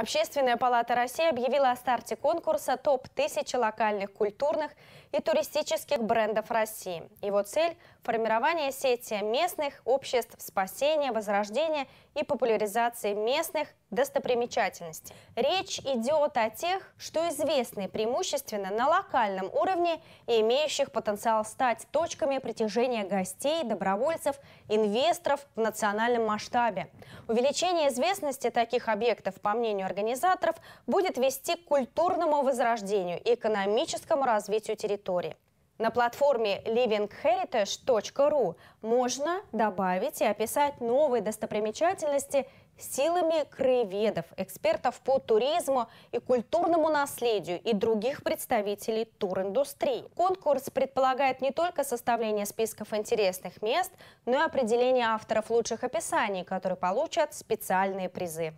Общественная палата России объявила о старте конкурса «Топ-1000 локальных культурных и туристических брендов России». Его цель – формирование сети местных обществ спасения, возрождения и популяризации местных достопримечательностей. Речь идет о тех, что известны преимущественно на локальном уровне и имеющих потенциал стать точками притяжения гостей, добровольцев, инвесторов в национальном масштабе. Увеличение известности таких объектов, по мнению организаторов будет вести к культурному возрождению и экономическому развитию территории. На платформе livingheritage.ru можно добавить и описать новые достопримечательности силами краеведов, экспертов по туризму и культурному наследию и других представителей туриндустрии. Конкурс предполагает не только составление списков интересных мест, но и определение авторов лучших описаний, которые получат специальные призы.